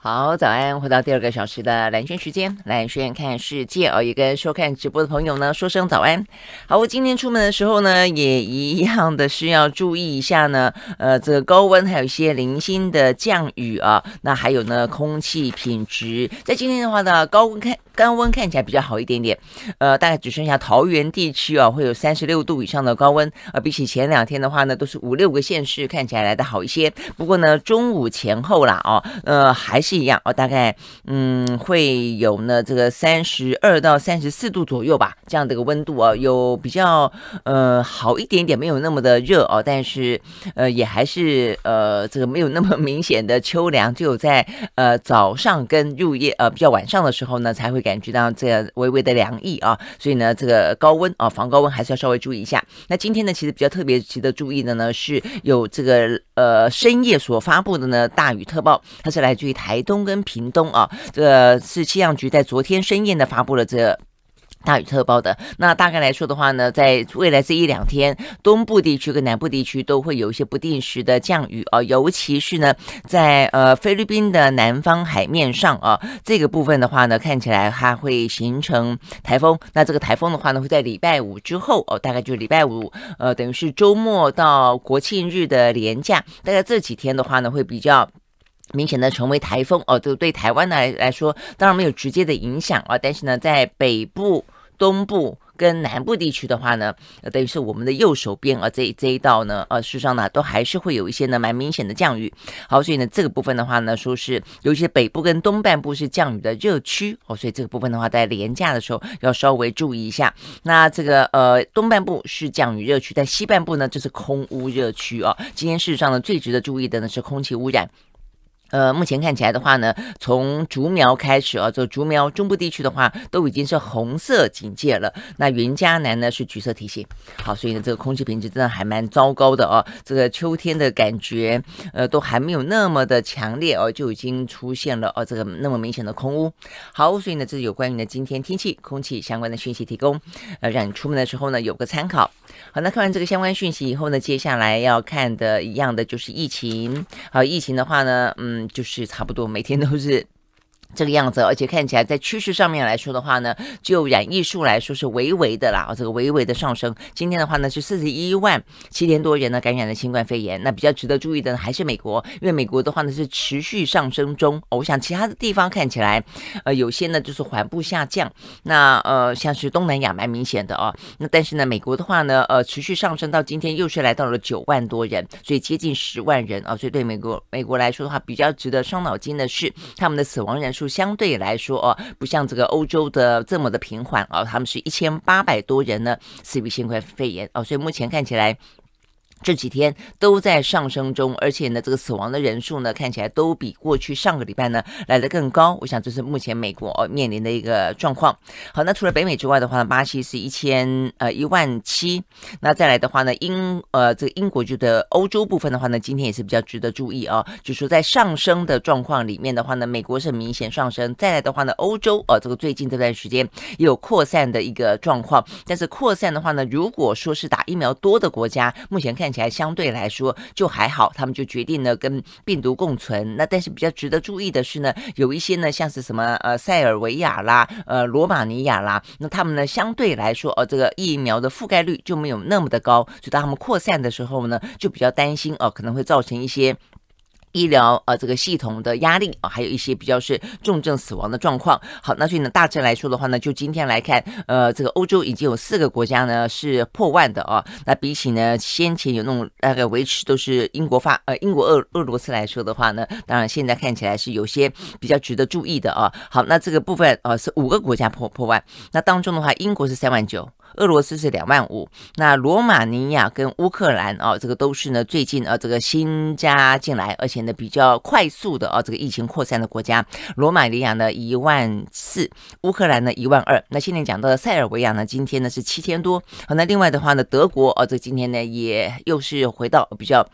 好，早安！回到第二个小时的蓝轩时间，蓝轩看世界哦，也跟收看直播的朋友呢说声早安。好，我今天出门的时候呢，也一样的需要注意一下呢。呃，这个高温还有一些零星的降雨啊，那还有呢，空气品质。在今天的话呢，高温看高温看起来比较好一点点。呃，大概只剩下桃园地区啊会有三十六度以上的高温呃，比起前两天的话呢，都是五六个县市看起来来的好一些。不过呢，中午前后啦啊，呃还是。是一样哦，大概嗯会有呢，这个三十二到三十四度左右吧，这样的一个温度啊，有比较呃好一点点，没有那么的热哦，但是呃也还是呃这个没有那么明显的秋凉，只有在呃早上跟入夜呃比较晚上的时候呢，才会感觉到这微微的凉意啊，所以呢这个高温啊防高温还是要稍微注意一下。那今天呢其实比较特别值得注意的呢，是有这个呃深夜所发布的呢大雨特报，它是来自于台。台东跟屏东啊，这个、是气象局在昨天深夜呢发布了这大雨特报的。那大概来说的话呢，在未来这一两天，东部地区跟南部地区都会有一些不定时的降雨啊。尤其是呢，在呃菲律宾的南方海面上啊，这个部分的话呢，看起来它会形成台风。那这个台风的话呢，会在礼拜五之后哦，大概就礼拜五，呃，等于是周末到国庆日的连假，大概这几天的话呢，会比较。明显的成为台风哦，就对台湾来来说，当然没有直接的影响啊。但是呢，在北部、东部跟南部地区的话呢，呃，等于是我们的右手边啊，这这一道呢，呃，事实上呢，都还是会有一些呢，蛮明显的降雨。好，所以呢，这个部分的话呢，说是，尤其是北部跟东半部是降雨的热区哦，所以这个部分的话，在连假的时候要稍微注意一下。那这个呃，东半部是降雨热区，但西半部呢，就是空污热区啊。今天事实上呢，最值得注意的呢，是空气污染。呃，目前看起来的话呢，从竹苗开始啊，这竹苗中部地区的话都已经是红色警戒了。那云嘉南呢是橘色提醒。好，所以呢这个空气品质真的还蛮糟糕的哦。这个秋天的感觉，呃，都还没有那么的强烈哦，就已经出现了哦这个那么明显的空污。好，所以呢这是有关于呢今天天气、空气相关的讯息提供，呃，让你出门的时候呢有个参考。好，那看完这个相关讯息以后呢，接下来要看的一样的就是疫情。好，疫情的话呢，嗯。就是差不多，每天都是。这个样子，而且看起来在趋势上面来说的话呢，就染疫数来说是微微的啦，这个微微的上升。今天的话呢是四十一万七千多人呢感染了新冠肺炎。那比较值得注意的还是美国，因为美国的话呢是持续上升中。哦，我想其他的地方看起来，呃，有些呢就是缓步下降。那呃，像是东南亚蛮明显的哦。那但是呢，美国的话呢，呃，持续上升到今天又是来到了九万多人，所以接近十万人啊。所以对美国美国来说的话，比较值得伤脑筋的是他们的死亡人数。相对来说，哦，不像这个欧洲的这么的平缓啊，他们是一千八百多人呢死于新冠肺炎啊，所以目前看起来。这几天都在上升中，而且呢，这个死亡的人数呢，看起来都比过去上个礼拜呢来的更高。我想这是目前美国面临的一个状况。好，那除了北美之外的话，呢，巴西是一千呃一万七。那再来的话呢，英呃这个英国就的欧洲部分的话呢，今天也是比较值得注意啊，就说在上升的状况里面的话呢，美国是明显上升。再来的话呢，欧洲呃这个最近这段时间也有扩散的一个状况，但是扩散的话呢，如果说是打疫苗多的国家，目前看。看起来相对来说就还好，他们就决定了跟病毒共存。那但是比较值得注意的是呢，有一些呢像是什么呃塞尔维亚啦，呃罗马尼亚啦，那他们呢相对来说哦这个疫苗的覆盖率就没有那么的高，所以当他们扩散的时候呢，就比较担心哦可能会造成一些。医疗呃这个系统的压力啊，还有一些比较是重症死亡的状况。好，那所以呢，大致来说的话呢，就今天来看，呃，这个欧洲已经有四个国家呢是破万的啊。那比起呢先前有那种大概维持都是英国发呃英国俄俄罗斯来说的话呢，当然现在看起来是有些比较值得注意的啊。好，那这个部分啊是五个国家破破万，那当中的话，英国是三万九。俄罗斯是两万五，那罗马尼亚跟乌克兰啊，这个都是呢最近啊这个新加进来，而且呢比较快速的啊这个疫情扩散的国家。罗马尼亚呢一万四，乌克兰呢一万二。那现在讲到的塞尔维亚呢，今天呢是七千多。好，那另外的话呢，德国啊，这今天呢也又是回到比较。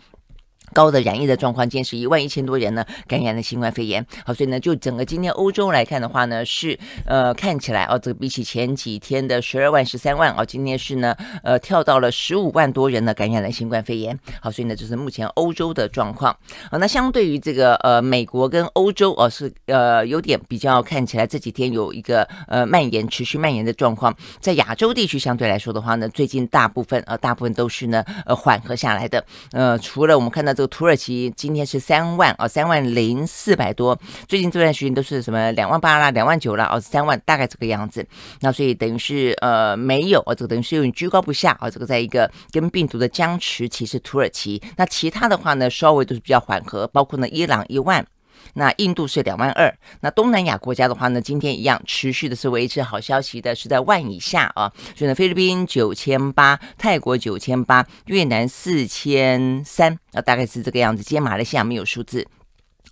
高的染疫的状况，今天是一万一千多人呢感染了新冠肺炎。好，所以呢，就整个今天欧洲来看的话呢，是呃看起来哦，这个比起前几天的十二万、十三万哦，今天是呢呃跳到了十五万多人呢感染了新冠肺炎。好，所以呢，这是目前欧洲的状况。啊，那相对于这个呃美国跟欧洲哦，是呃有点比较看起来这几天有一个呃蔓延、持续蔓延的状况。在亚洲地区相对来说的话呢，最近大部分啊，大部分都是呢呃缓和下来的。呃，除了我们看到这。土耳其今天是三万哦，三万零四百多。最近这段时间都是什么两万八啦、两万九啦，哦，三万大概这个样子。那所以等于是呃没有哦，这个等于是有点居高不下啊。这个在一个跟病毒的僵持其实土耳其。那其他的话呢，稍微都是比较缓和，包括呢伊朗一万。那印度是两万二，那东南亚国家的话呢，今天一样持续的是维持好消息的，是在万以下啊，所以呢，菲律宾九千八，泰国九千八，越南四千三，啊，大概是这个样子。今天马来西亚没有数字。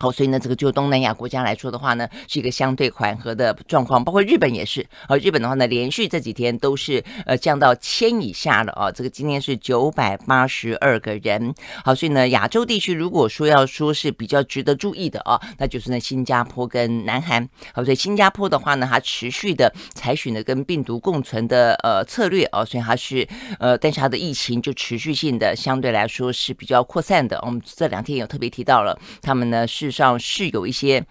好，所以呢，这个就东南亚国家来说的话呢，是一个相对缓和的状况，包括日本也是。而日本的话呢，连续这几天都是呃降到千以下了哦，这个今天是九百八十二个人。好，所以呢，亚洲地区如果说要说是比较值得注意的啊，那就是呢新加坡跟南韩。好，所以新加坡的话呢，它持续的采取了跟病毒共存的呃策略哦，所以它是呃，但是它的疫情就持续性的相对来说是比较扩散的。我们这两天有特别提到了，他们呢是。上是有一些。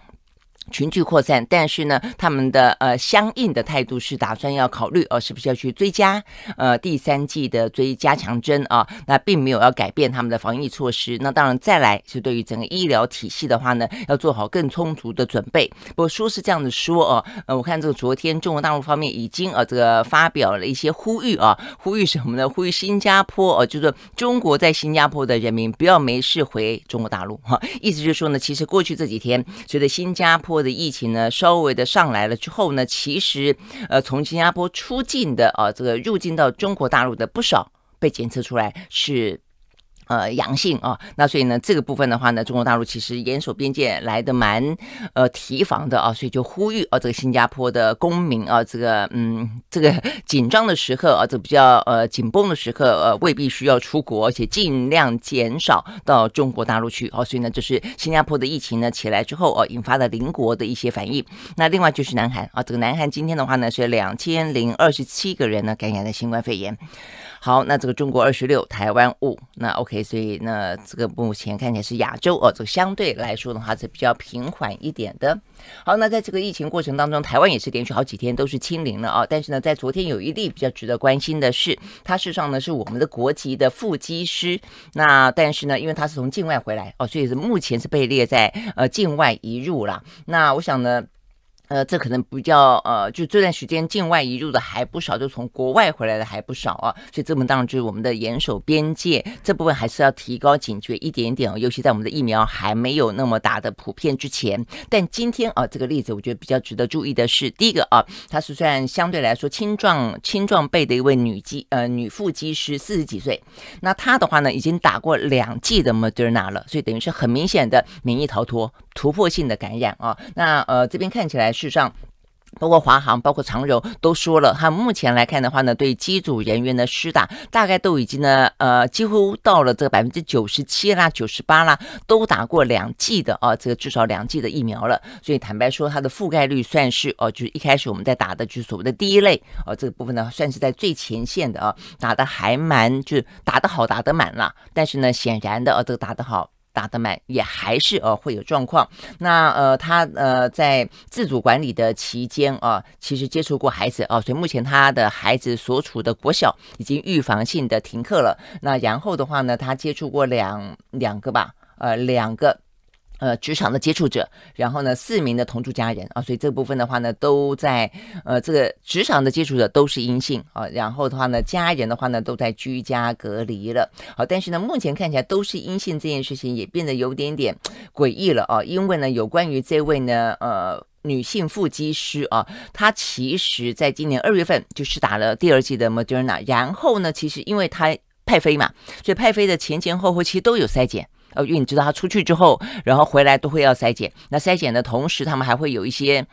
群聚扩散，但是呢，他们的呃相应的态度是打算要考虑哦，是不是要去追加呃第三季的追加强针啊？那并没有要改变他们的防疫措施。那当然，再来是对于整个医疗体系的话呢，要做好更充足的准备。不过说是这样的说哦，呃，我看这个昨天中国大陆方面已经呃这个发表了一些呼吁啊，呼吁什么呢？呼吁新加坡哦，就是中国在新加坡的人民不要没事回中国大陆哈，意思就是说呢，其实过去这几天随着新加坡。过的疫情呢，稍微的上来了之后呢，其实，呃，从新加坡出境的啊，这个入境到中国大陆的不少被检测出来是。呃，阳性啊，那所以呢，这个部分的话呢，中国大陆其实严守边界，来的蛮呃提防的啊，所以就呼吁啊，这个新加坡的公民啊，这个嗯，这个紧张的时刻啊，这比较呃紧绷的时刻呃，未必需要出国，而且尽量减少到中国大陆去。哦，所以呢，就是新加坡的疫情呢起来之后哦，引发了邻国的一些反应。那另外就是南韩啊，这个南韩今天的话呢是两千零二十七个人呢感染了新冠肺炎。好，那这个中国二十六，台湾五，那 OK。所以那这个目前看起来是亚洲哦，这个相对来说的话是比较平缓一点的。好，那在这个疫情过程当中，台湾也是连续好几天都是清零了啊。但是呢，在昨天有一例比较值得关心的是，他事实上呢是我们的国籍的副机师。那但是呢，因为他是从境外回来哦，所以是目前是被列在呃境外移入了。那我想呢。呃，这可能比较呃，就这段时间境外移入的还不少，就从国外回来的还不少啊，所以这么当然就是我们的严守边界这部分还是要提高警觉一点点哦，尤其在我们的疫苗还没有那么大的普遍之前。但今天啊，这个例子我觉得比较值得注意的是，第一个啊，她是算相对来说青壮青壮辈的一位女机呃女副机师，四十几岁，那她的话呢已经打过两剂的莫德纳了，所以等于是很明显的免疫逃脱。突破性的感染啊，那呃这边看起来，事实上包括华航、包括长柔都说了，他目前来看的话呢，对机组人员的施打，大概都已经呢，呃几乎到了这个百分之九十七啦、九十八啦，都打过两剂的啊，这个至少两剂的疫苗了。所以坦白说，它的覆盖率算是哦，就是一开始我们在打的，就是所谓的第一类啊这个部分呢，算是在最前线的啊，打的还蛮就是打得好，打得满了。但是呢，显然的啊，这个打得好。打得满也还是呃会有状况，那呃他呃在自主管理的期间啊，其实接触过孩子啊，所以目前他的孩子所处的国小已经预防性的停课了。那然后的话呢，他接触过两两个吧，呃两个。呃，职场的接触者，然后呢，四名的同住家人啊，所以这部分的话呢，都在呃，这个职场的接触者都是阴性啊，然后的话呢，家人的话呢，都在居家隔离了啊，但是呢，目前看起来都是阴性，这件事情也变得有点点诡异了啊，因为呢，有关于这位呢，呃，女性腹肌师啊，她其实在今年二月份就是打了第二剂的 Moderna，然后呢，其实因为她派飞嘛，所以派飞的前前后后其实都有筛检。呃，因为你知道他出去之后，然后回来都会要筛检。那筛检的同时，他们还会有一些，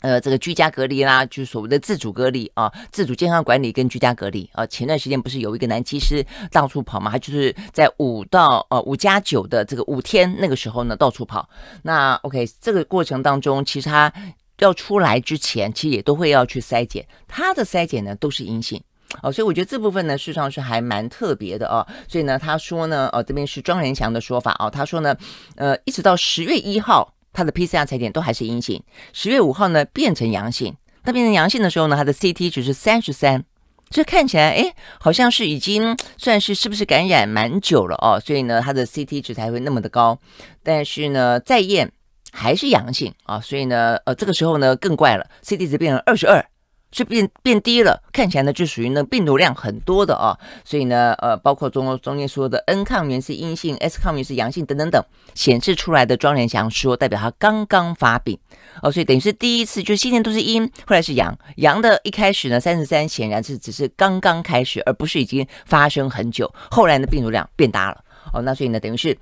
呃，这个居家隔离啦，就是所谓的自主隔离啊，自主健康管理跟居家隔离啊。前段时间不是有一个男技师到处跑嘛，他就是在五到呃五加九的这个五天那个时候呢到处跑。那 OK，这个过程当中，其实他要出来之前，其实也都会要去筛检。他的筛检呢都是阴性。哦，所以我觉得这部分呢，事实上是还蛮特别的哦。所以呢，他说呢，呃，这边是庄仁祥的说法哦。他说呢，呃，一直到十月一号，他的 PCR 采点都还是阴性。十月五号呢，变成阳性。那变成阳性的时候呢，他的 CT 值是三十三，这看起来哎，好像是已经算是是不是感染蛮久了哦。所以呢，他的 CT 值才会那么的高。但是呢，再验还是阳性啊。所以呢，呃，这个时候呢更怪了，CT 值变成二十二。是变变低了，看起来呢就属于那病毒量很多的哦，所以呢，呃，包括中中间说的 N 抗原是阴性，S 抗原是阳性等等等显示出来的。庄连祥说代表他刚刚发病哦，所以等于是第一次就先前都是阴，后来是阳。阳的一开始呢三十三，显然是只是刚刚开始，而不是已经发生很久。后来呢病毒量变大了哦，那所以呢等于是。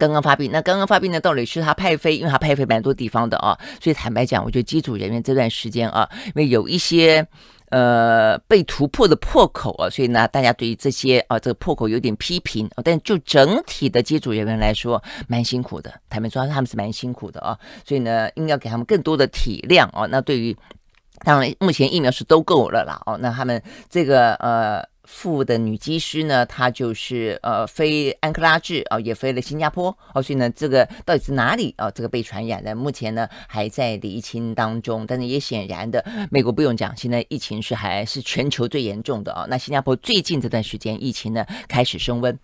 刚刚发病，那刚刚发病的到底是他派飞，因为他派飞蛮多地方的啊，所以坦白讲，我觉得机组人员这段时间啊，因为有一些呃被突破的破口啊，所以呢，大家对于这些啊这个破口有点批评啊，但就整体的机组人员来说，蛮辛苦的。坦白说，他们是蛮辛苦的啊，所以呢，应该给他们更多的体谅哦。那对于当然，目前疫苗是都够了啦哦，那他们这个呃。副的女机师呢，她就是呃飞安克拉治啊，也飞了新加坡哦，所以呢，这个到底是哪里啊？这个被传染的，目前呢还在理清当中。但是也显然的，美国不用讲，现在疫情是还是全球最严重的啊。那新加坡最近这段时间疫情呢开始升温。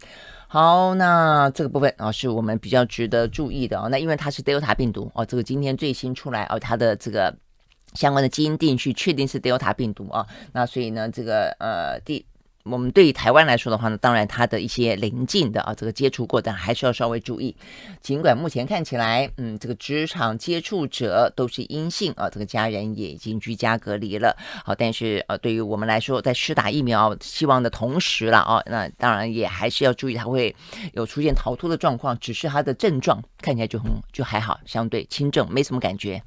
好，那这个部分啊是我们比较值得注意的啊。那因为它是 Delta 病毒啊，这个今天最新出来啊，它的这个相关的基因定序确定是 Delta 病毒啊。那所以呢，这个呃第。我们对于台湾来说的话呢，当然它的一些邻近的啊，这个接触过的还是要稍微注意。尽管目前看起来，嗯，这个职场接触者都是阴性啊，这个家人也已经居家隔离了。好，但是呃，对于我们来说，在施打疫苗希望的同时了啊，那当然也还是要注意，他会有出现逃脱的状况，只是他的症状看起来就很就还好，相对轻症，没什么感觉。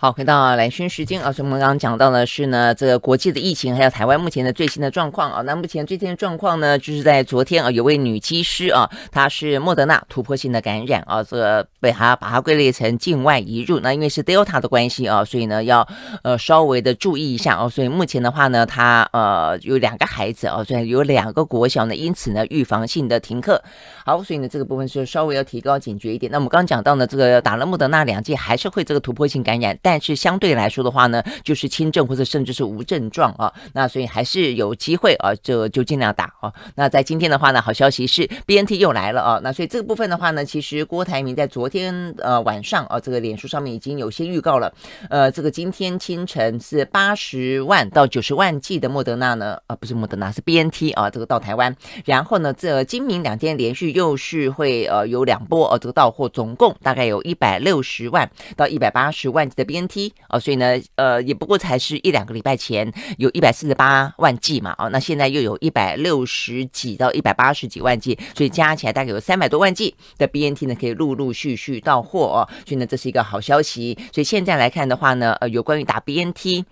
好，回到蓝宣时间啊，所以我们刚刚讲到的是呢，这个国际的疫情，还有台湾目前的最新的状况啊。那目前最新的状况呢，就是在昨天啊，有位女机师啊，她是莫德纳突破性的感染啊，这个被她把她归类成境外移入。那因为是 Delta 的关系啊，所以呢要呃稍微的注意一下啊。所以目前的话呢，她呃有两个孩子啊，所以有两个国小呢，因此呢预防性的停课。好，所以呢这个部分是稍微要提高警觉一点。那我们刚刚讲到呢，这个打了莫德纳两剂还是会这个突破性感染。但是相对来说的话呢，就是轻症或者甚至是无症状啊，那所以还是有机会啊，这就尽量打啊。那在今天的话呢，好消息是 B N T 又来了啊，那所以这个部分的话呢，其实郭台铭在昨天呃晚上啊，这个脸书上面已经有些预告了，呃，这个今天清晨是八十万到九十万剂的莫德纳呢，啊不是莫德纳是 B N T 啊，这个到台湾，然后呢，这今明两天连续又是会呃有两波啊，这个到货总共大概有一百六十万到一百八十万剂的 B。BNT 哦，所以呢，呃，也不过才是一两个礼拜前有一百四十八万剂嘛，哦，那现在又有一百六十几到一百八十几万剂，所以加起来大概有三百多万剂的 BNT 呢，可以陆陆续续到货哦，所以呢，这是一个好消息。所以现在来看的话呢，呃，有关于打 BNT。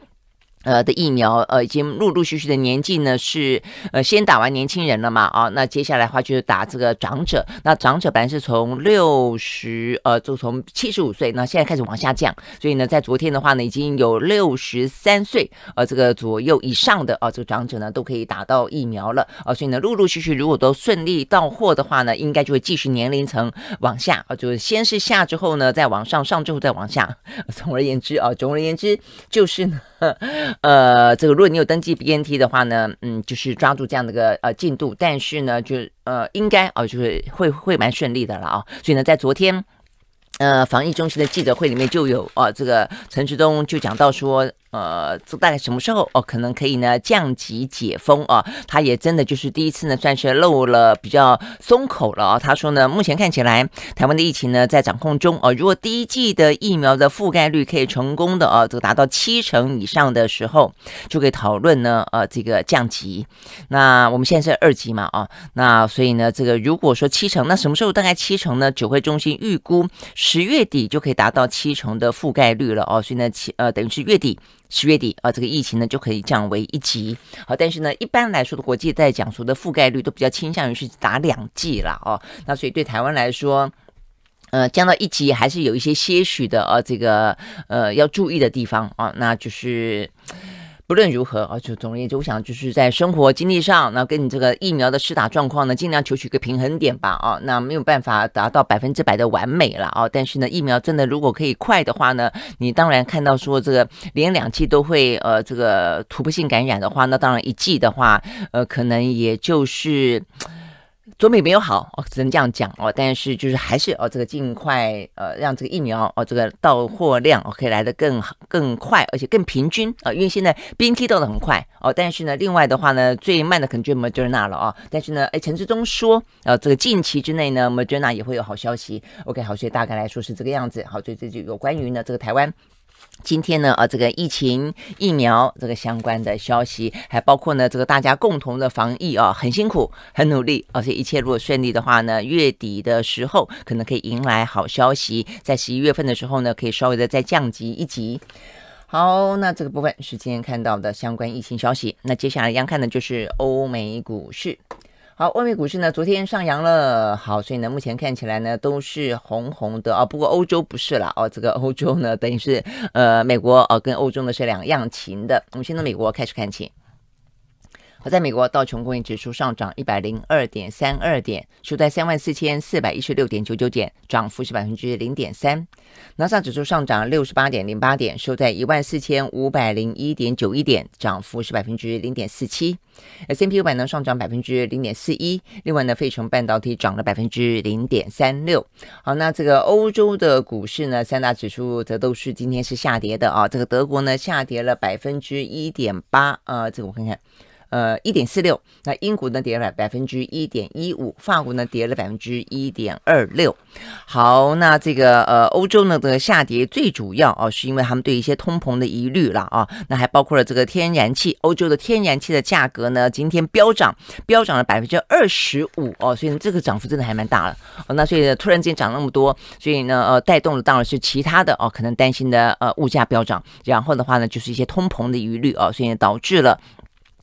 呃的疫苗，呃已经陆陆续续的年纪呢是，呃先打完年轻人了嘛，啊那接下来的话就是打这个长者，那长者本来是从六十，呃就从七十五岁，那现在开始往下降，所以呢在昨天的话呢已经有六十三岁，呃这个左右以上的啊这个长者呢都可以打到疫苗了，啊所以呢陆陆续续如果都顺利到货的话呢，应该就会继续年龄层往下，啊就是先是下之后呢再往上，上之后再往下，总而言之啊，总而言之就是呢。呃，这个如果你有登记 BNT 的话呢，嗯，就是抓住这样的个呃进度，但是呢，就呃应该哦，就是会会蛮顺利的了啊。所以呢，在昨天呃防疫中心的记者会里面就有哦，这个陈志东就讲到说。呃，这大概什么时候哦？可能可以呢降级解封啊？他也真的就是第一次呢，算是露了比较松口了啊。他说呢，目前看起来台湾的疫情呢在掌控中哦。如果第一季的疫苗的覆盖率可以成功的哦，这个达到七成以上的时候，就可以讨论呢呃这个降级。那我们现在是二级嘛啊？那所以呢，这个如果说七成，那什么时候大概七成呢？指挥中心预估十月底就可以达到七成的覆盖率了哦。所以呢，七呃等于是月底。十月底啊，这个疫情呢就可以降为一级。好，但是呢，一般来说的国际在讲说的覆盖率都比较倾向于是打两剂了哦。那所以对台湾来说，呃，降到一级还是有一些些许的呃，这个呃要注意的地方啊，那就是。不论如何，而且总而言之，我想就是在生活经历上，那跟你这个疫苗的施打状况呢，尽量求取一个平衡点吧。啊，那没有办法达到百分之百的完美了。啊，但是呢，疫苗真的如果可以快的话呢，你当然看到说这个连两剂都会，呃，这个突破性感染的话，那当然一剂的话，呃，可能也就是。总比没有好哦，只能这样讲哦。但是就是还是哦，这个尽快呃，让这个疫苗哦，这个到货量 OK 来的更好、更快，而且更平均啊。因为现在 BNT 到的很快哦，但是呢，另外的话呢，最慢的可能就莫德 a 了啊。但是呢，哎，陈志忠说，呃，这个近期之内呢，莫德 a 也会有好消息。OK，好，所以大概来说是这个样子。好，所以这就有关于呢这个台湾。今天呢，啊，这个疫情疫苗这个相关的消息，还包括呢，这个大家共同的防疫啊，很辛苦，很努力，而且一切如果顺利的话呢，月底的时候可能可以迎来好消息，在十一月份的时候呢，可以稍微的再降级一级。好，那这个部分是今天看到的相关疫情消息，那接下来要看的就是欧美股市。好，外面股市呢，昨天上扬了，好，所以呢，目前看起来呢，都是红红的啊。不过欧洲不是了哦，这个欧洲呢，等于是呃，美国哦跟欧洲呢是两样情的。我们先从美国开始看起。好，在美国道琼工业指数上涨一百零二点三二点，收在三万四千四百一十六点九九点，涨幅是百分之零点三。纳斯指数上涨六十八点零八点，收在一万四千五百零一点九一点，涨幅是百分之零点四七。S M P U 板呢上涨百分之零点四一，另外呢，费城半导体涨了百分之零点三六。好，那这个欧洲的股市呢，三大指数则都是今天是下跌的啊。这个德国呢下跌了百分之一点八呃，这个我看看。呃，一点四六，那英股呢跌了百分之一点一五，法国呢跌了百分之一点二六。好，那这个呃，欧洲呢这个下跌最主要啊，是因为他们对一些通膨的疑虑了啊。那还包括了这个天然气，欧洲的天然气的价格呢今天飙涨，飙涨了百分之二十五哦，所以这个涨幅真的还蛮大了。那所以呢，突然间涨那么多，所以呢呃，带动了当然是其他的哦，可能担心的呃物价飙涨，然后的话呢就是一些通膨的疑虑啊，所以导致了。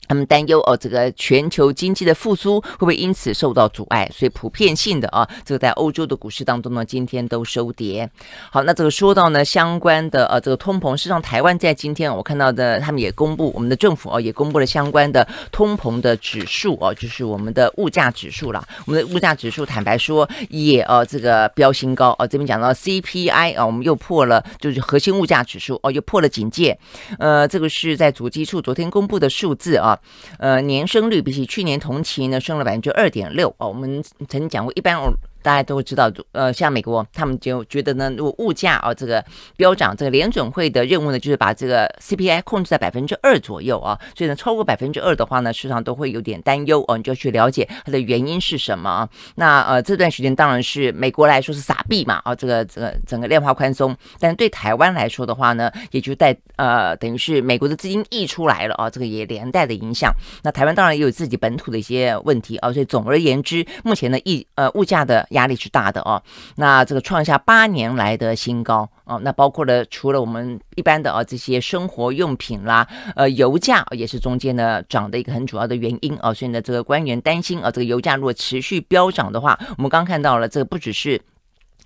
他们担忧哦，这个全球经济的复苏会不会因此受到阻碍？所以普遍性的啊，这个在欧洲的股市当中呢，今天都收跌。好，那这个说到呢，相关的呃，这个通膨，实上台湾在今天我看到的，他们也公布，我们的政府啊也公布了相关的通膨的指数啊，就是我们的物价指数了。我们的物价指数坦白说也啊这个飙新高哦，这边讲到 CPI 啊，我们又破了，就是核心物价指数哦，又破了警戒。呃，这个是在主机处昨天公布的数字啊。呃，年升率比起去年同期呢，升了百分之二点六哦。我们曾经讲过，一般大家都会知道，呃，像美国，他们就觉得呢，如果物价啊这个飙涨，这个联准会的任务呢就是把这个 CPI 控制在百分之二左右啊，所以呢超过百分之二的话呢，市场都会有点担忧哦，就要去了解它的原因是什么。那呃这段时间当然是美国来说是撒币嘛啊，这个这个整个量化宽松，但对台湾来说的话呢，也就带呃等于是美国的资金溢出来了啊，这个也连带的影响。那台湾当然也有自己本土的一些问题啊，所以总而言之，目前呢，一呃物价的。压力是大的哦，那这个创下八年来的新高啊，那包括了除了我们一般的啊这些生活用品啦，呃，油价也是中间呢涨的一个很主要的原因啊，所以呢这个官员担心啊这个油价如果持续飙涨的话，我们刚看到了这个不只是。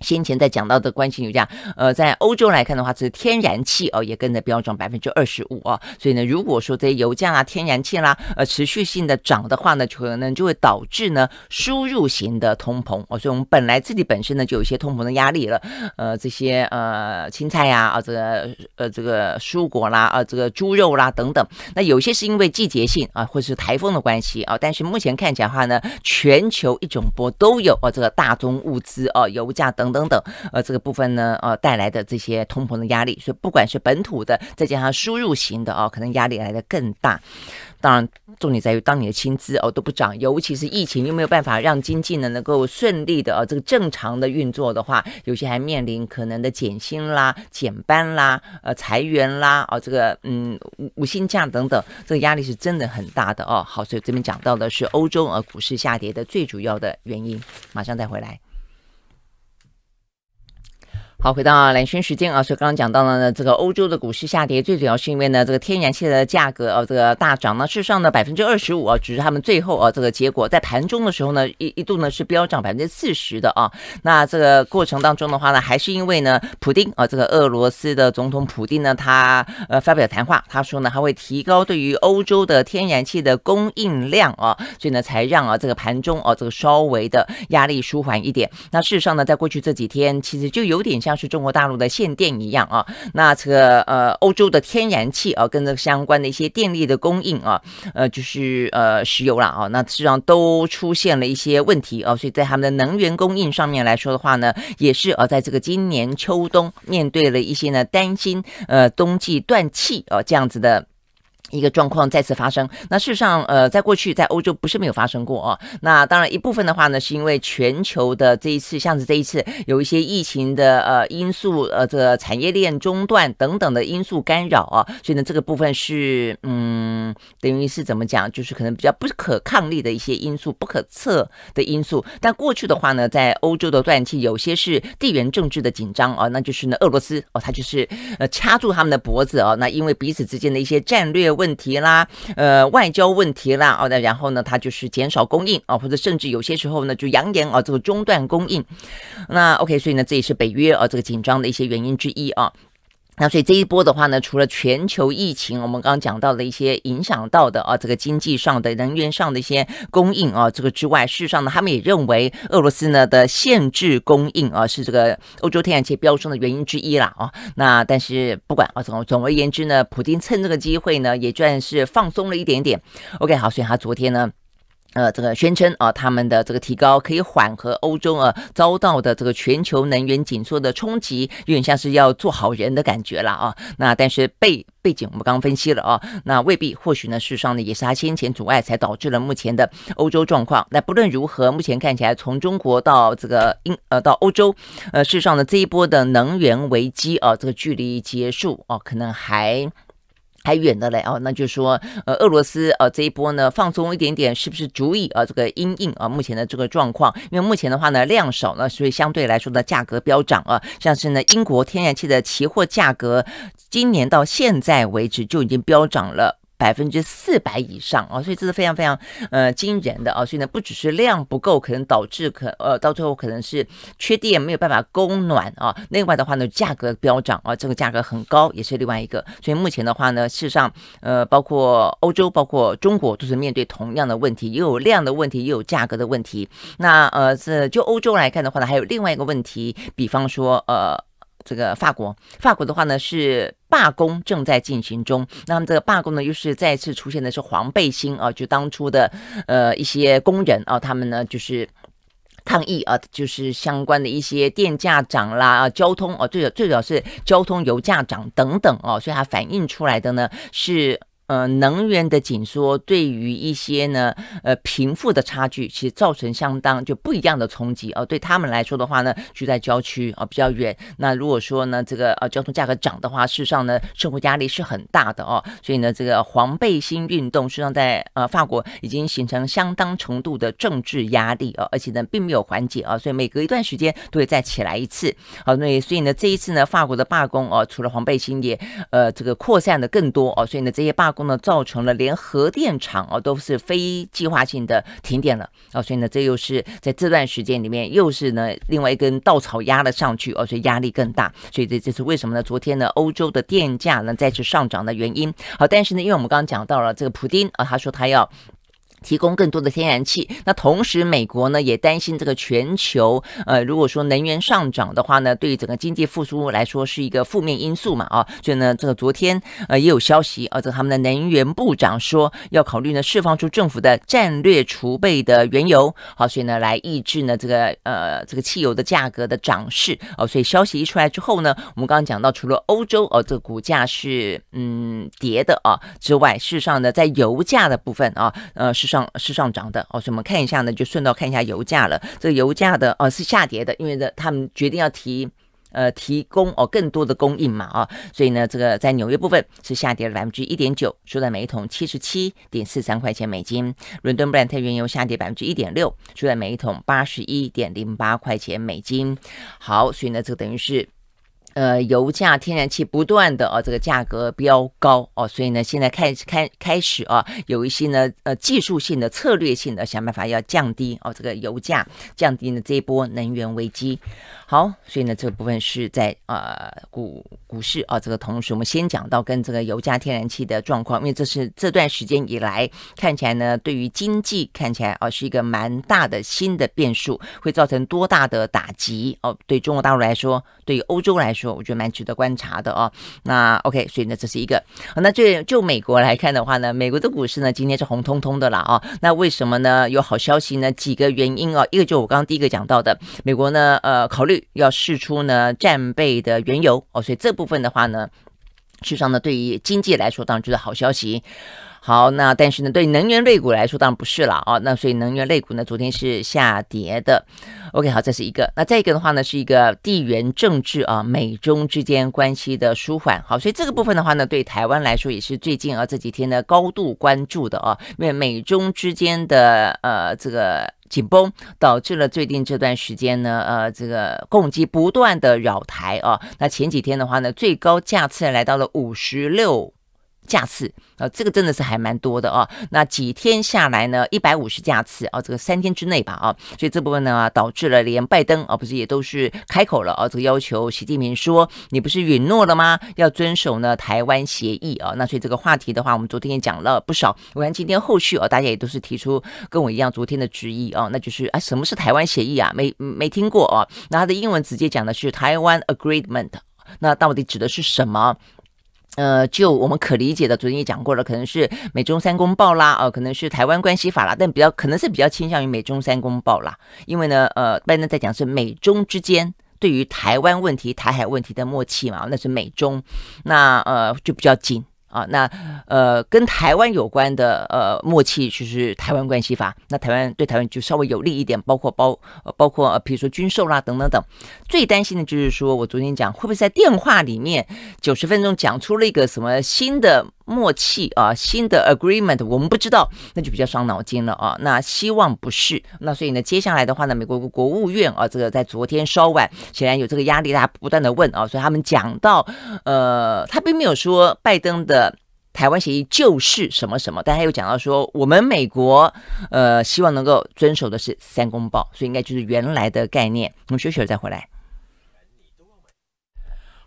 先前在讲到的关系油价，呃，在欧洲来看的话，是天然气哦，也跟着飙涨百分之二十五哦。所以呢，如果说这些油价啦、天然气啦，呃，持续性的涨的话呢，可能就会导致呢输入型的通膨哦。所以我们本来自己本身呢就有一些通膨的压力了，呃，这些呃青菜呀啊，这个呃这个蔬果啦啊，这个猪肉啦等等，那有些是因为季节性啊，或是台风的关系啊。但是目前看起来的话呢，全球一种波都有哦，这个大宗物资哦，油价等。等等，呃，这个部分呢，呃，带来的这些通膨的压力，所以不管是本土的，再加上输入型的哦，可能压力来的更大。当然，重点在于当你的薪资哦都不涨，尤其是疫情又没有办法让经济呢能够顺利的哦、这个正常的运作的话，有些还面临可能的减薪啦、减班啦、呃裁员啦哦，这个嗯五五薪假等等，这个压力是真的很大的哦。好，所以这边讲到的是欧洲呃股市下跌的最主要的原因，马上再回来。好，回到蓝轩时间啊，所以刚刚讲到了这个欧洲的股市下跌，最主要是因为呢这个天然气的价格啊这个大涨，那事实上呢百分之二十五啊，只是他们最后啊这个结果，在盘中的时候呢一一度呢是飙涨百分之四十的啊，那这个过程当中的话呢，还是因为呢普丁啊这个俄罗斯的总统普丁呢他呃发表谈话，他说呢他会提高对于欧洲的天然气的供应量啊，所以呢才让啊这个盘中啊这个稍微的压力舒缓一点。那事实上呢，在过去这几天其实就有点像。像是中国大陆的限电一样啊，那这个呃，欧洲的天然气啊，跟个相关的一些电力的供应啊，呃，就是呃，石油了啊，那实际上都出现了一些问题啊，所以在他们的能源供应上面来说的话呢，也是呃，在这个今年秋冬面对了一些呢担心，呃，冬季断气啊这样子的。一个状况再次发生，那事实上，呃，在过去，在欧洲不是没有发生过哦。那当然，一部分的话呢，是因为全球的这一次，像是这一次有一些疫情的呃因素，呃，这个产业链中断等等的因素干扰啊。所以呢，这个部分是，嗯，等于是怎么讲，就是可能比较不可抗力的一些因素，不可测的因素。但过去的话呢，在欧洲的断气，有些是地缘政治的紧张啊，那就是呢，俄罗斯哦，他就是呃掐住他们的脖子哦，那因为彼此之间的一些战略。问题啦，呃，外交问题啦，哦，那然后呢，它就是减少供应啊，或者甚至有些时候呢，就扬言啊，这个中断供应。那 OK，所以呢，这也是北约啊这个紧张的一些原因之一啊。那所以这一波的话呢，除了全球疫情，我们刚刚讲到的一些影响到的啊，这个经济上的、能源上的一些供应啊，这个之外，事实上呢，他们也认为俄罗斯呢的限制供应啊，是这个欧洲天然气飙升的原因之一啦啊。那但是不管啊，总总而言之呢，普京趁这个机会呢，也算是放松了一点点。OK，好，所以他昨天呢。呃，这个宣称啊，他们的这个提高可以缓和欧洲啊遭到的这个全球能源紧缩的冲击，有点像是要做好人的感觉了啊。那但是背背景我们刚分析了啊，那未必，或许呢，事实上呢，也是他先前阻碍才导致了目前的欧洲状况。那不论如何，目前看起来从中国到这个英呃到欧洲，呃，事实上呢这一波的能源危机啊，这个距离结束啊，可能还。还远的嘞哦，那就说呃，俄罗斯呃这一波呢放松一点点，是不是足以呃这个因应啊目前的这个状况？因为目前的话呢量少呢，所以相对来说呢价格飙涨啊，像是呢英国天然气的期货价格，今年到现在为止就已经飙涨了。百分之四百以上啊，所以这是非常非常呃惊人的啊，所以呢，不只是量不够，可能导致可呃到最后可能是缺电没有办法供暖啊，另外的话呢，价格飙涨啊，这个价格很高也是另外一个，所以目前的话呢，事实上呃包括欧洲包括中国都是面对同样的问题，也有量的问题，也有价格的问题。那呃这就欧洲来看的话呢，还有另外一个问题，比方说呃。这个法国，法国的话呢是罢工正在进行中，那么这个罢工呢又是再次出现的是黄背心啊，就当初的呃一些工人啊，他们呢就是抗议啊，就是相关的一些电价涨啦、交通啊，最最主要是交通油价涨等等啊，所以它反映出来的呢是。呃，能源的紧缩对于一些呢，呃，贫富的差距其实造成相当就不一样的冲击。哦，对他们来说的话呢，就在郊区啊比较远。那如果说呢，这个呃交通价格涨的话，事实上呢，生活压力是很大的哦。所以呢，这个黄背心运动实际上在呃法国已经形成相当程度的政治压力哦，而且呢并没有缓解啊。所以每隔一段时间都会再起来一次。好，那所以呢，这一次呢，法国的罢工哦，除了黄背心也呃这个扩散的更多哦，所以呢，这些罢工。呢，造成了连核电厂啊都是非计划性的停电了啊，所以呢，这又是在这段时间里面，又是呢另外一根稻草压了上去哦，所以压力更大，所以这这是为什么呢？昨天呢，欧洲的电价呢再次上涨的原因。好，但是呢，因为我们刚刚讲到了这个普丁啊，他说他要。提供更多的天然气。那同时，美国呢也担心这个全球，呃，如果说能源上涨的话呢，对于整个经济复苏来说是一个负面因素嘛，啊，所以呢，这个昨天呃也有消息，啊，这他们的能源部长说要考虑呢释放出政府的战略储备的原油，好，所以呢来抑制呢这个呃这个汽油的价格的涨势，啊，所以消息一出来之后呢，我们刚刚讲到，除了欧洲，哦，这个股价是嗯跌的啊之外，事实上呢，在油价的部分啊，呃是。上是上涨的哦，所以我们看一下呢，就顺道看一下油价了。这个油价的哦是下跌的，因为呢他们决定要提呃提供哦更多的供应嘛啊，所以呢这个在纽约部分是下跌了百分之一点九，收在每一桶七十七点四三块钱美金。伦敦布兰特原油下跌百分之一点六，收在每一桶八十一点零八块钱美金。好，所以呢这个等于是。呃，油价、天然气不断的啊，这个价格飙高哦，所以呢，现在开开开始啊，有一些呢，呃，技术性的、策略性的，想办法要降低哦，这个油价，降低呢这一波能源危机。好，所以呢，这部分是在呃股股市啊，这个同时，我们先讲到跟这个油价、天然气的状况，因为这是这段时间以来看起来呢，对于经济看起来哦，是一个蛮大的新的变数，会造成多大的打击哦？对中国大陆来说，对于欧洲来说。我觉得蛮值得观察的哦。那 OK，所以呢，这是一个。那就就美国来看的话呢，美国的股市呢今天是红彤彤的了哦。那为什么呢？有好消息呢？几个原因啊。一个就我刚刚第一个讲到的，美国呢呃考虑要试出呢战备的原油哦。所以这部分的话呢，事实上呢对于经济来说当然就是好消息。好，那但是呢，对能源类股来说，当然不是了啊。那所以能源类股呢，昨天是下跌的。OK，好，这是一个。那再一个的话呢，是一个地缘政治啊，美中之间关系的舒缓。好，所以这个部分的话呢，对台湾来说也是最近啊这几天呢高度关注的啊，因为美中之间的呃这个紧绷，导致了最近这段时间呢呃这个攻击不断的扰台啊。那前几天的话呢，最高价次来到了五十六。架次啊，这个真的是还蛮多的啊。那几天下来呢，一百五十架次啊，这个三天之内吧啊。所以这部分呢，导致了连拜登啊，不是也都是开口了啊，这个要求习近平说，你不是允诺了吗？要遵守呢台湾协议啊。那所以这个话题的话，我们昨天也讲了不少。我看今天后续啊，大家也都是提出跟我一样昨天的质疑啊，那就是啊，什么是台湾协议啊？没没听过啊。那它的英文直接讲的是台湾 agreement，那到底指的是什么？呃，就我们可理解的，昨天也讲过了，可能是美中三公报啦，呃，可能是台湾关系法啦，但比较可能是比较倾向于美中三公报啦，因为呢，呃，拜登在讲是美中之间对于台湾问题、台海问题的默契嘛，那是美中，那呃就比较紧。啊，那呃，跟台湾有关的呃默契就是台湾关系法，那台湾对台湾就稍微有利一点，包括包呃包括比如说军售啦等等等。最担心的就是说，我昨天讲会不会在电话里面九十分钟讲出了一个什么新的？默契啊，新的 agreement 我们不知道，那就比较伤脑筋了啊。那希望不是，那所以呢，接下来的话呢，美国国务院啊，这个在昨天稍晚，显然有这个压力，大家不断的问啊，所以他们讲到，呃，他并没有说拜登的台湾协议就是什么什么，但他又讲到说，我们美国呃希望能够遵守的是三公报，所以应该就是原来的概念。我们休息了再回来。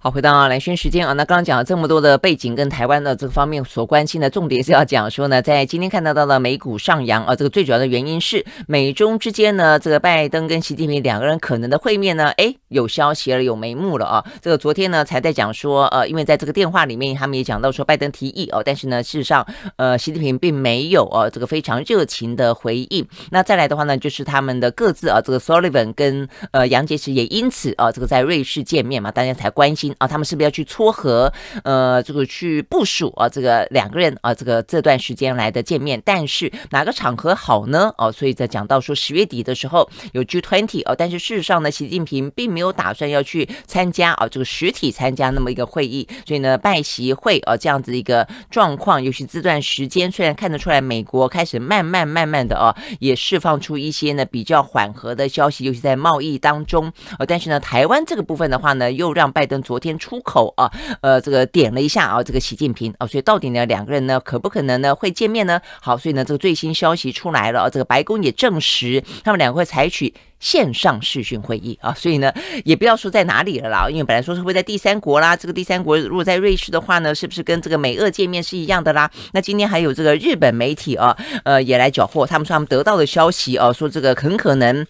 好，回到蓝轩时间啊，那刚刚讲了这么多的背景跟台湾的这个方面所关心的重点是要讲说呢，在今天看得到的美股上扬啊，这个最主要的原因是美中之间呢，这个拜登跟习近平两个人可能的会面呢，哎，有消息了，有眉目了啊。这个昨天呢才在讲说，呃，因为在这个电话里面他们也讲到说拜登提议哦，但是呢事实上，呃，习近平并没有呃这个非常热情的回应。那再来的话呢，就是他们的各自啊，这个 Sullivan 跟呃杨洁篪也因此啊，这个在瑞士见面嘛，大家才关心。啊，他们是不是要去撮合？呃，这个去部署啊，这个两个人啊，这个这段时间来的见面，但是哪个场合好呢？哦，所以在讲到说十月底的时候有 G20 啊，但是事实上呢，习近平并没有打算要去参加啊，这个实体参加那么一个会议，所以呢，拜席会啊这样子一个状况，尤其这段时间虽然看得出来美国开始慢慢慢慢的啊，也释放出一些呢比较缓和的消息，尤其在贸易当中啊，但是呢，台湾这个部分的话呢，又让拜登昨天出口啊，呃，这个点了一下啊，这个习近平啊，所以到底呢，两个人呢，可不可能呢会见面呢？好，所以呢，这个最新消息出来了这个白宫也证实，他们两个会采取线上视讯会议啊，所以呢，也不要说在哪里了啦，因为本来说是会在第三国啦，这个第三国如果在瑞士的话呢，是不是跟这个美俄见面是一样的啦？那今天还有这个日本媒体啊，呃，也来缴获，他们说他们得到的消息啊，说这个很可能。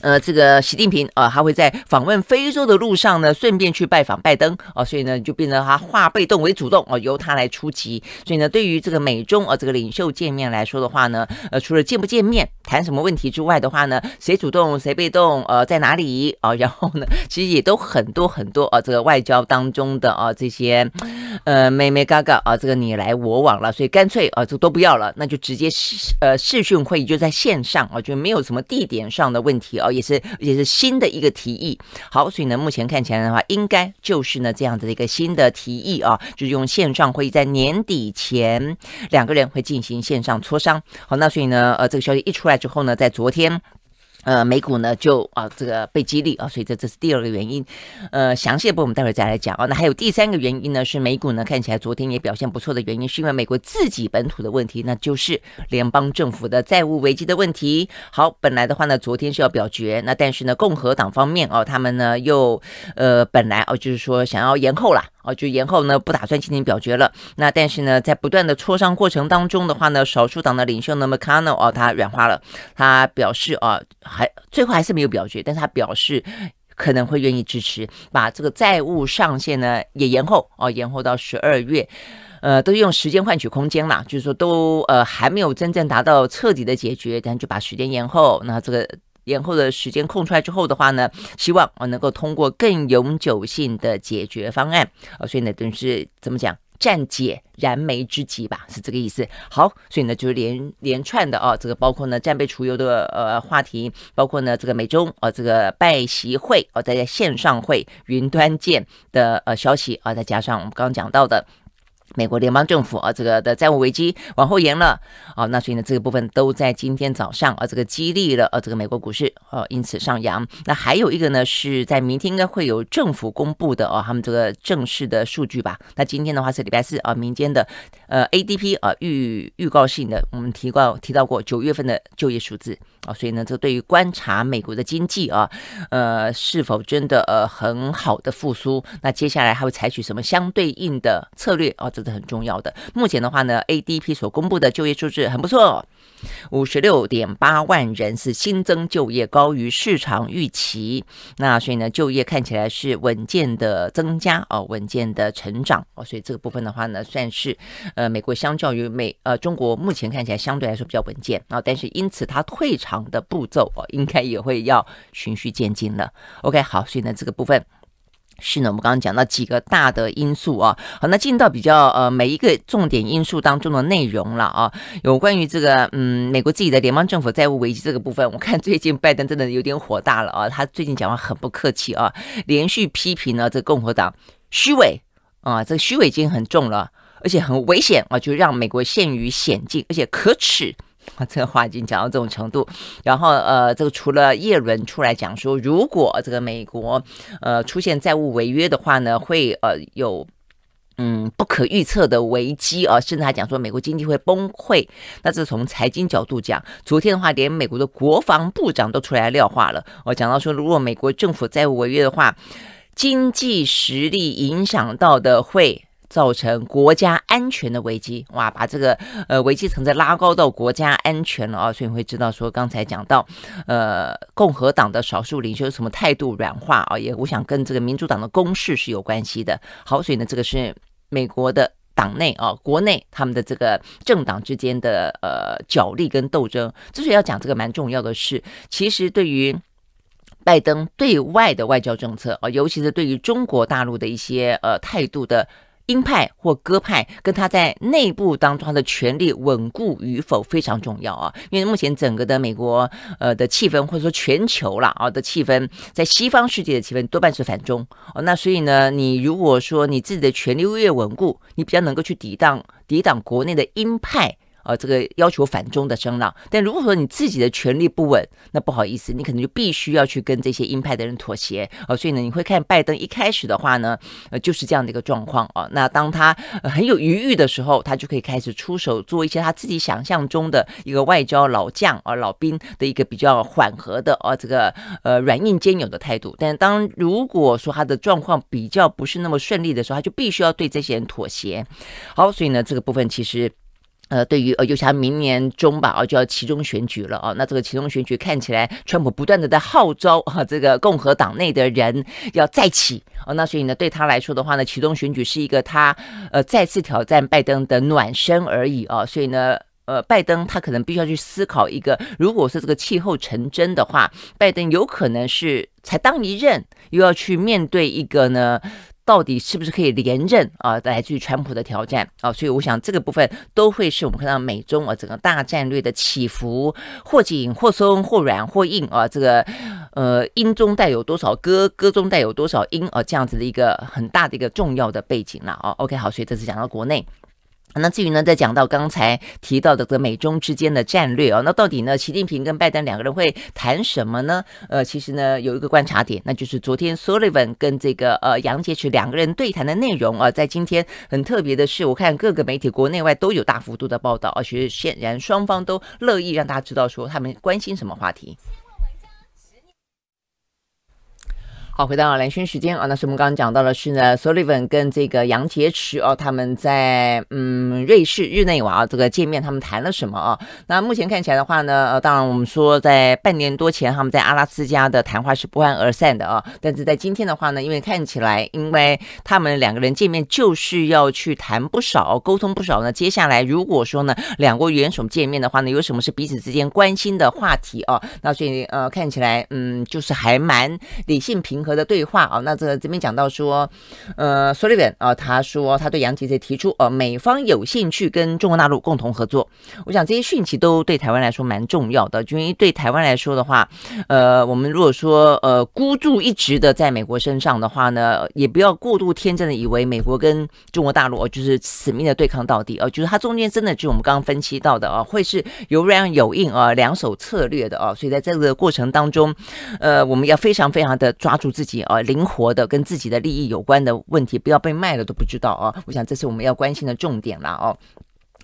呃，这个习近平啊，他会在访问非洲的路上呢，顺便去拜访拜登啊，所以呢，就变成他化被动为主动哦，由他来出击。所以呢，对于这个美中啊这个领袖见面来说的话呢，呃，除了见不见面、谈什么问题之外的话呢，谁主动谁被动，呃，在哪里啊？然后呢，其实也都很多很多啊，这个外交当中的啊这些，呃，妹眉嘎嘎啊，这个你来我往了，所以干脆啊，这都不要了，那就直接视呃视讯会议就在线上啊，就没有什么地点上的问题。哦，也是也是新的一个提议。好，所以呢，目前看起来的话，应该就是呢这样子的一个新的提议啊，就是用线上会议在年底前两个人会进行线上磋商。好，那所以呢，呃，这个消息一出来之后呢，在昨天。呃，美股呢就啊这个被激励啊，所以这这是第二个原因。呃，详细的部分我们待会再来讲啊。那还有第三个原因呢，是美股呢看起来昨天也表现不错的原因，是因为美国自己本土的问题，那就是联邦政府的债务危机的问题。好，本来的话呢，昨天是要表决，那但是呢，共和党方面啊，他们呢又呃本来哦就是说想要延后啦哦，就延后呢，不打算进行表决了。那但是呢，在不断的磋商过程当中的话呢，少数党的领袖呢，McConnell 哦，他软化了，他表示啊，还最后还是没有表决，但是他表示可能会愿意支持，把这个债务上限呢也延后哦，延后到十二月，呃，都用时间换取空间啦，就是说都呃还没有真正达到彻底的解决，但就把时间延后。那这个。延后的时间空出来之后的话呢，希望啊能够通过更永久性的解决方案啊，所以呢等于是怎么讲，暂解燃眉之急吧，是这个意思。好，所以呢就是连连串的啊，这个包括呢战备出油的呃话题，包括呢这个美中啊这个拜习会啊大家线上会云端见的呃消息啊，再加上我们刚刚讲到的。美国联邦政府啊，这个的债务危机往后延了啊，那所以呢，这个部分都在今天早上啊，这个激励了啊，这个美国股市啊，因此上扬。那还有一个呢，是在明天应该会有政府公布的啊，他们这个正式的数据吧。那今天的话是礼拜四啊，民间的。呃，A D P 啊，预预告性的，我们提到提到过九月份的就业数字啊，所以呢，这对于观察美国的经济啊，呃，是否真的呃很好的复苏，那接下来还会采取什么相对应的策略啊，这是很重要的。目前的话呢，A D P 所公布的就业数字很不错，五十六点八万人是新增就业，高于市场预期，那所以呢，就业看起来是稳健的增加啊，稳健的成长啊，所以这个部分的话呢，算是。呃呃，美国相较于美呃中国目前看起来相对来说比较稳健啊，但是因此它退场的步骤啊，应该也会要循序渐进的。OK，好，所以呢这个部分是呢我们刚刚讲到几个大的因素啊，好，那进到比较呃每一个重点因素当中的内容了啊，有关于这个嗯美国自己的联邦政府债务危机这个部分，我看最近拜登真的有点火大了啊，他最近讲话很不客气啊，连续批评了这共和党虚伪啊，这虚伪已经很重了。而且很危险，啊，就让美国陷于险境，而且可耻。我这话已经讲到这种程度，然后呃，这个除了耶伦出来讲说，如果这个美国呃出现债务违约的话呢，会呃有嗯不可预测的危机，呃，甚至还讲说美国经济会崩溃。那这从财经角度讲，昨天的话，连美国的国防部长都出来撂话了，我讲到说，如果美国政府债务违约的话，经济实力影响到的会。造成国家安全的危机哇！把这个呃危机层次拉高到国家安全了啊，所以你会知道说，刚才讲到呃共和党的少数领袖什么态度软化啊，也我想跟这个民主党的攻势是有关系的。好，所以呢，这个是美国的党内啊，国内他们的这个政党之间的呃角力跟斗争，之所以要讲这个蛮重要的事。其实对于拜登对外的外交政策啊，尤其是对于中国大陆的一些呃态度的。鹰派或鸽派跟他在内部当中他的权力稳固与否非常重要啊，因为目前整个的美国呃的气氛或者说全球啦啊的气氛，在西方世界的气氛多半是反中哦，那所以呢，你如果说你自己的权力越稳固，你比较能够去抵挡抵挡国内的鹰派。呃，这个要求反中的声浪，但如果说你自己的权力不稳，那不好意思，你可能就必须要去跟这些鹰派的人妥协呃，所以呢，你会看拜登一开始的话呢，呃，就是这样的一个状况啊。那当他很有余裕的时候，他就可以开始出手做一些他自己想象中的一个外交老将啊老兵的一个比较缓和的啊这个呃软硬兼有的态度。但当如果说他的状况比较不是那么顺利的时候，他就必须要对这些人妥协。好，所以呢，这个部分其实。呃，对于呃，尤他明年中吧，啊，就要其中选举了哦，那这个其中选举看起来，川普不断的在号召啊，这个共和党内的人要再起哦，那所以呢，对他来说的话呢，其中选举是一个他呃再次挑战拜登的暖身而已哦，所以呢，呃，拜登他可能必须要去思考一个，如果是这个气候成真的话，拜登有可能是才当一任，又要去面对一个呢。到底是不是可以连任啊？来自于川普的挑战啊，所以我想这个部分都会是我们看到美中啊整个大战略的起伏，或紧或松，或软或硬啊，这个呃，音中带有多少歌，歌中带有多少音啊，这样子的一个很大的一个重要的背景了哦。OK，好，所以这是讲到国内。那至于呢，在讲到刚才提到的的美中之间的战略哦，那到底呢，习近平跟拜登两个人会谈什么呢？呃，其实呢，有一个观察点，那就是昨天 Sullivan 跟这个呃杨洁篪两个人对谈的内容啊，在今天很特别的是，我看各个媒体国内外都有大幅度的报道，而且显然双方都乐意让大家知道说他们关心什么话题。好，回到蓝轩时间啊，那是我们刚刚讲到的是呢，索 a 文跟这个杨洁篪哦，他们在嗯瑞士日内瓦啊这个见面，他们谈了什么啊？那目前看起来的话呢，呃，当然我们说在半年多前他们在阿拉斯加的谈话是不欢而散的啊，但是在今天的话呢，因为看起来，因为他们两个人见面就是要去谈不少沟通不少呢，接下来如果说呢两国元首见面的话呢，有什么是彼此之间关心的话题啊？那所以呃看起来嗯就是还蛮理性平。和的对话啊，那这这边讲到说，呃，s v a n 啊，他说他对杨洁篪提出，呃，美方有兴趣跟中国大陆共同合作。我想这些讯息都对台湾来说蛮重要的，因为对台湾来说的话，呃，我们如果说呃孤注一掷的在美国身上的话呢，也不要过度天真的以为美国跟中国大陆就是死命的对抗到底哦，就是它中间真的就我们刚刚分析到的啊，会是有软有硬啊，两手策略的啊，所以在这个过程当中，呃，我们要非常非常的抓住。自己啊，灵活的跟自己的利益有关的问题，不要被卖了都不知道啊！我想这是我们要关心的重点了哦。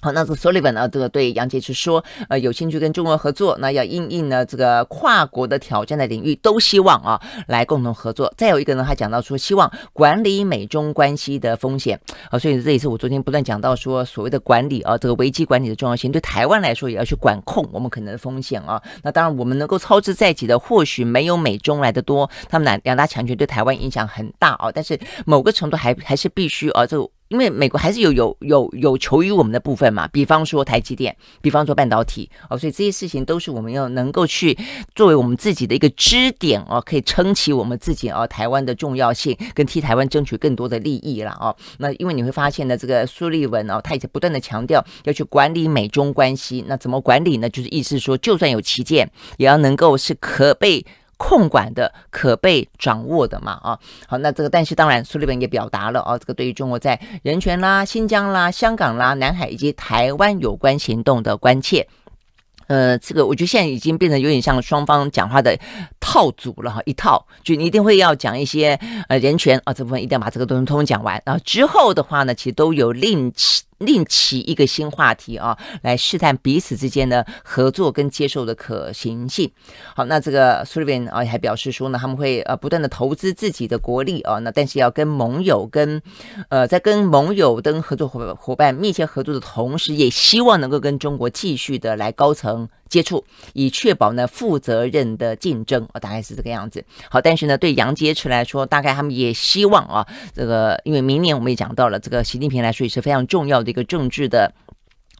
好，那这 Sullivan 呢？这个对杨洁篪说，呃，有兴趣跟中国合作，那要应应呢这个跨国的挑战的领域，都希望啊来共同合作。再有一个呢，他讲到说，希望管理美中关系的风险啊。所以这也是我昨天不断讲到说，所谓的管理啊，这个危机管理的重要性，对台湾来说也要去管控我们可能的风险啊。那当然，我们能够操之在己的，或许没有美中来的多。他们两两大强权对台湾影响很大啊，但是某个程度还还是必须啊，就。因为美国还是有有有有求于我们的部分嘛，比方说台积电，比方说半导体哦，所以这些事情都是我们要能够去作为我们自己的一个支点哦，可以撑起我们自己哦台湾的重要性，跟替台湾争取更多的利益了哦。那因为你会发现呢，这个苏利文哦，他已经不断的强调要去管理美中关系，那怎么管理呢？就是意思说，就算有旗舰，也要能够是可被。控管的、可被掌握的嘛，啊，好，那这个，但是当然，苏立文也表达了啊，这个对于中国在人权啦、新疆啦、香港啦、南海以及台湾有关行动的关切，呃，这个我觉得现在已经变成有点像双方讲话的套组了哈，一套就你一定会要讲一些呃人权啊这部分，一定要把这个东西通通讲完，然后之后的话呢，其实都有另起。另起一个新话题啊，来试探彼此之间的合作跟接受的可行性。好，那这个 s u l i v a n 啊还表示说呢，他们会呃不断的投资自己的国力啊，那但是要跟盟友跟呃在跟盟友跟合作伙伙伴密切合作的同时，也希望能够跟中国继续的来高层。接触，以确保呢负责任的竞争啊，大概是这个样子。好，但是呢，对杨洁篪来说，大概他们也希望啊，这个因为明年我们也讲到了，这个习近平来说也是非常重要的一个政治的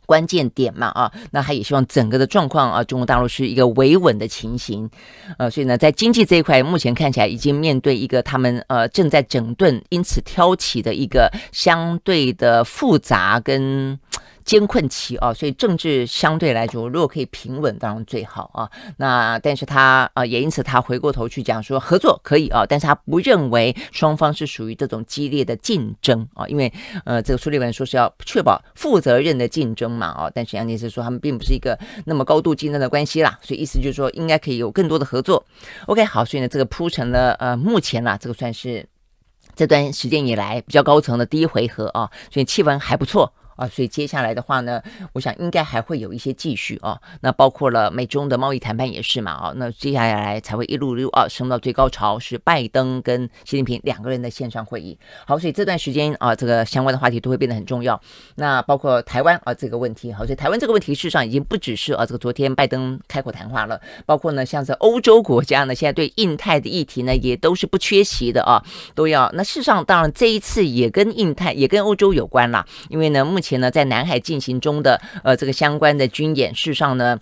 关键点嘛啊，那他也希望整个的状况啊，中国大陆是一个维稳的情形，呃，所以呢，在经济这一块，目前看起来已经面对一个他们呃正在整顿，因此挑起的一个相对的复杂跟。艰困期啊，所以政治相对来说，如果可以平稳，当然最好啊。那但是他啊，也因此他回过头去讲说，合作可以啊，但是他不认为双方是属于这种激烈的竞争啊，因为呃，这个苏立文说是要确保负责任的竞争嘛啊。但是杨女士说，他们并不是一个那么高度竞争的关系啦，所以意思就是说，应该可以有更多的合作。OK，好，所以呢，这个铺成了呃，目前啦，这个算是这段时间以来比较高层的第一回合啊，所以气氛还不错。啊，所以接下来的话呢，我想应该还会有一些继续啊，那包括了美中的贸易谈判也是嘛，啊，那接下来才会一路一路啊升到最高潮，是拜登跟习近平两个人的线上会议。好，所以这段时间啊，这个相关的话题都会变得很重要。那包括台湾啊这个问题，好，所以台湾这个问题事实上已经不只是啊这个昨天拜登开口谈话了，包括呢像是欧洲国家呢，现在对印太的议题呢也都是不缺席的啊，都要。那事实上当然这一次也跟印太也跟欧洲有关啦，因为呢目前。前呢，在南海进行中的呃，这个相关的军演事上呢。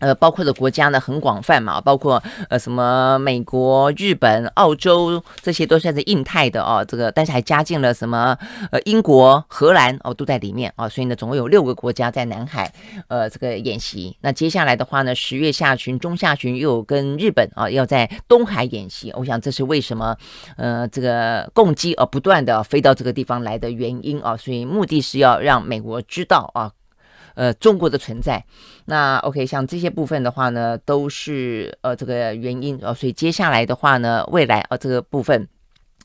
呃，包括的国家呢很广泛嘛，包括呃什么美国、日本、澳洲，这些都算是印太的啊。这个，但是还加进了什么呃英国、荷兰哦，都在里面啊。所以呢，总共有六个国家在南海呃这个演习。那接下来的话呢，十月下旬、中下旬又跟日本啊要在东海演习。我想这是为什么呃这个共机啊不断的飞到这个地方来的原因啊。所以目的是要让美国知道啊。呃，中国的存在，那 OK，像这些部分的话呢，都是呃这个原因啊，所以接下来的话呢，未来啊这个部分。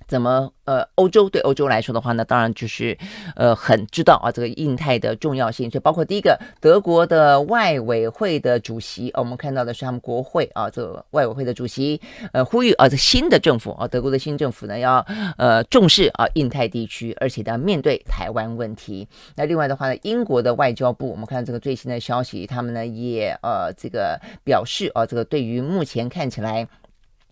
怎么？呃，欧洲对欧洲来说的话呢，当然就是，呃，很知道啊这个印太的重要性。所以包括第一个，德国的外委会的主席啊，我们看到的是他们国会啊，这个外委会的主席，呃，呼吁啊，这新的政府啊，德国的新政府呢，要呃重视啊印太地区，而且呢面对台湾问题。那另外的话呢，英国的外交部，我们看这个最新的消息，他们呢也呃这个表示啊，这个对于目前看起来。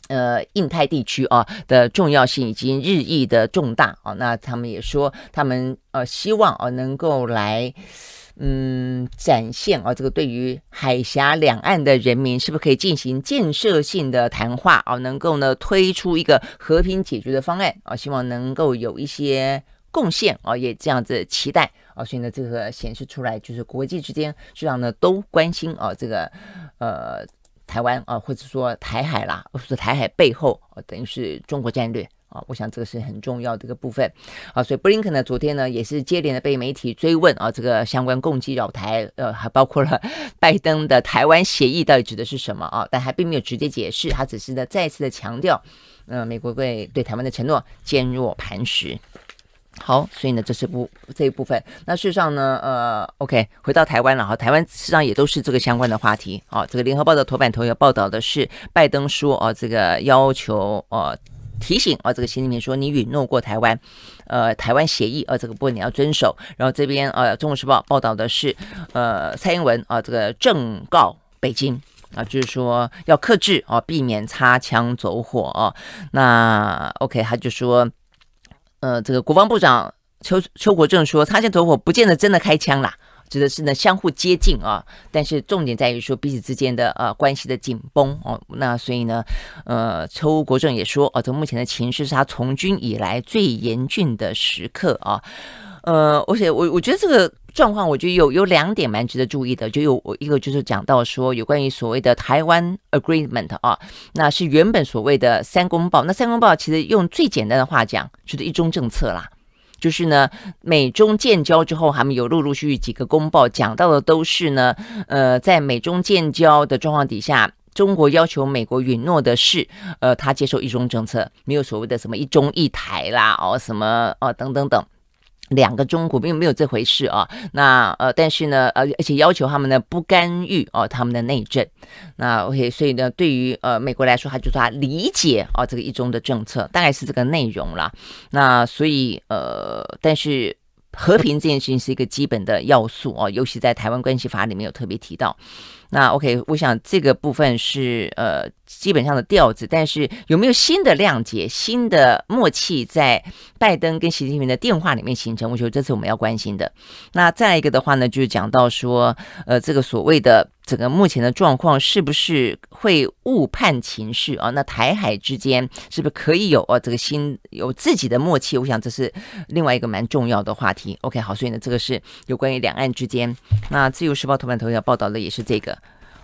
呃，印太地区啊的重要性已经日益的重大啊，那他们也说，他们呃希望啊能够来，嗯，展现啊这个对于海峡两岸的人民是不是可以进行建设性的谈话啊，能够呢推出一个和平解决的方案啊，希望能够有一些贡献啊，也这样子期待啊，所以呢，这个显示出来就是国际之间实际上呢都关心啊这个呃。台湾啊，或者说台海啦，或说台海背后，等于是中国战略啊，我想这个是很重要的一个部分啊。所以布林肯呢，昨天呢也是接连的被媒体追问啊，这个相关攻击扰台，呃，还包括了 拜登的台湾协议到底指的是什么啊？但还并没有直接解释，他只是呢再次的强调，嗯，美国对对台湾的承诺坚若磐石。好，所以呢，这是部这一部分。那事实上呢，呃，OK，回到台湾了哈。台湾事实上也都是这个相关的话题。好，这个联合报的头版头也报道的是拜登说啊，这个要求呃提醒啊，这个习近平说你允诺过台湾，呃，台湾协议啊，这个不你要遵守。然后这边呃，中国时报报道的是呃，蔡英文啊，这个正告北京啊，就是说要克制啊，避免擦枪走火啊。那 OK，他就说。呃，这个国防部长邱邱国正说，擦肩走火不见得真的开枪啦，指的是呢相互接近啊，但是重点在于说彼此之间的呃关系的紧绷哦，那所以呢，呃，邱国正也说，哦，这目前的情势是他从军以来最严峻的时刻啊。呃，而且我我觉得这个状况，我觉得有有两点蛮值得注意的，就有我一个就是讲到说有关于所谓的台湾 agreement 啊，那是原本所谓的三公报，那三公报其实用最简单的话讲就是一中政策啦，就是呢美中建交之后，他们有陆陆续续几个公报讲到的都是呢，呃，在美中建交的状况底下，中国要求美国允诺的是，呃，他接受一中政策，没有所谓的什么一中一台啦，哦，什么哦等等等。两个中国并没有这回事啊，那呃，但是呢，呃，而且要求他们呢不干预哦他们的内政，那 OK，所以呢，对于呃美国来说，他就说他理解哦，这个一中的政策，大概是这个内容啦。那所以呃，但是和平这件事情是一个基本的要素哦，尤其在台湾关系法里面有特别提到。那 OK，我想这个部分是呃。基本上的调子，但是有没有新的谅解、新的默契在拜登跟习近平的电话里面形成？我觉得这次我们要关心的。那再一个的话呢，就是讲到说，呃，这个所谓的整个目前的状况是不是会误判情绪啊？那台海之间是不是可以有哦这个新有自己的默契？我想这是另外一个蛮重要的话题。OK，好，所以呢，这个是有关于两岸之间。那《自由时报》头版头条报道的也是这个，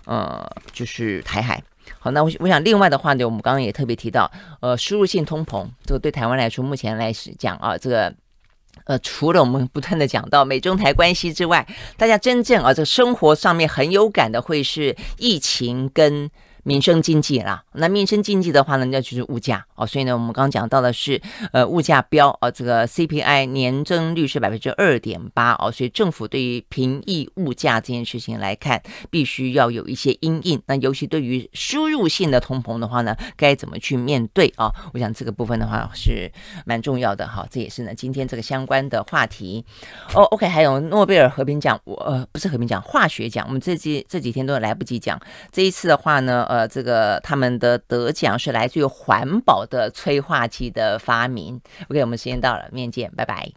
呃，就是台海。好，那我我想另外的话呢，我们刚刚也特别提到，呃，输入性通膨，这个对台湾来说目前来讲啊，这个，呃，除了我们不断的讲到美中台关系之外，大家真正啊，这生活上面很有感的会是疫情跟。民生经济啦，那民生经济的话呢，那就是物价哦，所以呢，我们刚刚讲到的是，呃，物价飙哦，这个 CPI 年增率是百分之二点八哦，所以政府对于平抑物价这件事情来看，必须要有一些阴影。那尤其对于输入性的通膨的话呢，该怎么去面对啊？我想这个部分的话是蛮重要的哈，这也是呢今天这个相关的话题。哦，OK，还有诺贝尔和平奖，我呃不是和平奖，化学奖。我们这几这几天都来不及讲，这一次的话呢。呃，这个他们的得奖是来自于环保的催化剂的发明。OK，我们时间到了，面见，拜拜。